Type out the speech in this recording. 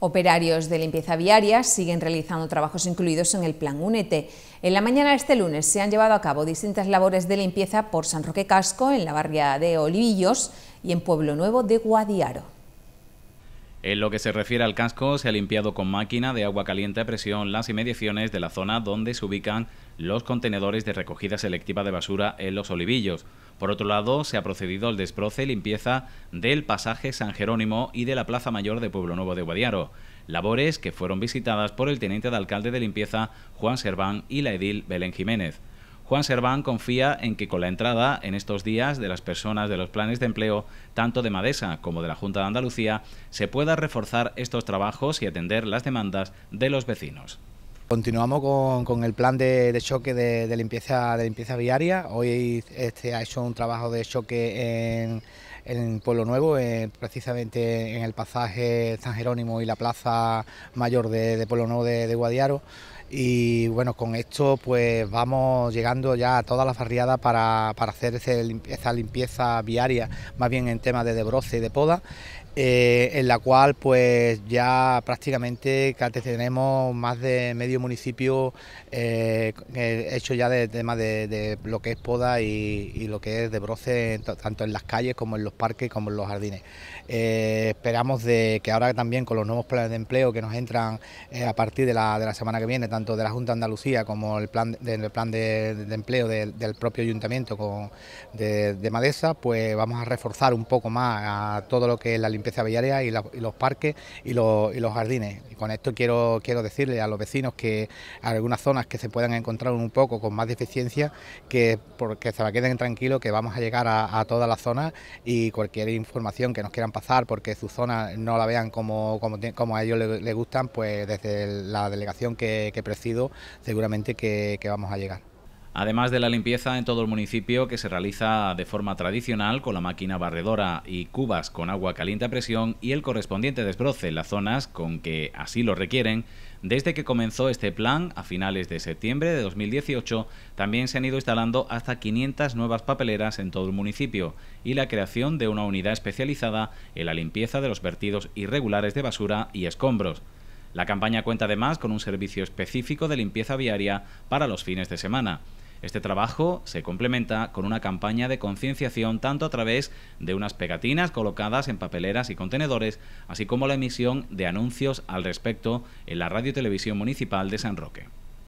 Operarios de limpieza viaria siguen realizando trabajos incluidos en el Plan UNETE. En la mañana de este lunes se han llevado a cabo distintas labores de limpieza por San Roque Casco, en la barria de Olivillos y en Pueblo Nuevo de Guadiaro. En lo que se refiere al casco, se ha limpiado con máquina de agua caliente a presión las inmediaciones de la zona donde se ubican los contenedores de recogida selectiva de basura en los olivillos. Por otro lado, se ha procedido al desproce y limpieza del pasaje San Jerónimo y de la Plaza Mayor de Pueblo Nuevo de Guadiaro, labores que fueron visitadas por el teniente de alcalde de limpieza Juan Serván y la edil Belén Jiménez. Juan Serván confía en que con la entrada en estos días de las personas de los planes de empleo, tanto de Madesa como de la Junta de Andalucía, se pueda reforzar estos trabajos y atender las demandas de los vecinos. Continuamos con, el plan de, choque de, limpieza de limpieza viaria. Hoy este, ha hecho un trabajo de choque en, en Pueblo Nuevo, eh, precisamente en el pasaje San Jerónimo y la plaza mayor de, de Pueblo Nuevo de, Guadiaro. Y bueno, con esto pues vamos llegando ya a todas las barriadas para, para hacer esa limpieza viaria, más bien en temas de broce y de poda. Eh, en la cual pues ya prácticamente tenemos más de medio municipio eh, hecho ya de tema de, lo que es poda y, y lo que es de broce tanto en las calles como en los parques como los jardines. Eh, esperamos de que ahora también con los nuevos planes de empleo que nos entran eh, a partir de la, semana que viene, tanto de la Junta de Andalucía como el plan de, plan de, empleo del, propio ayuntamiento de, Madesa, pues vamos a reforzar un poco más a todo lo que es la limpieza viaria y, los parques y los, jardines. con esto quiero, quiero decirle a los vecinos que algunas zonas que se puedan encontrar un poco con más deficiencia, que porque se la queden tranquilos, que vamos a llegar a, a todas las zonas y y cualquier información que nos quieran pasar porque su zona no la vean como, como, a ellos les, gustan, pues desde la delegación que, presido seguramente que vamos a llegar. Además de la limpieza en todo el municipio que se realiza de forma tradicional con la máquina barredora y cubas con agua caliente a presión y el correspondiente desbroce en las zonas con que así lo requieren, desde que comenzó este plan a finales de septiembre de 2018 también se han ido instalando hasta 500 nuevas papeleras en todo el municipio y la creación de una unidad especializada en la limpieza de los vertidos irregulares de basura y escombros. La campaña cuenta además con un servicio específico de limpieza viaria para los fines de semana. Este trabajo se complementa con una campaña de concienciación tanto a través de unas pegatinas colocadas en papeleras y contenedores, así como la emisión de anuncios al respecto en la radio televisión municipal de San Roque.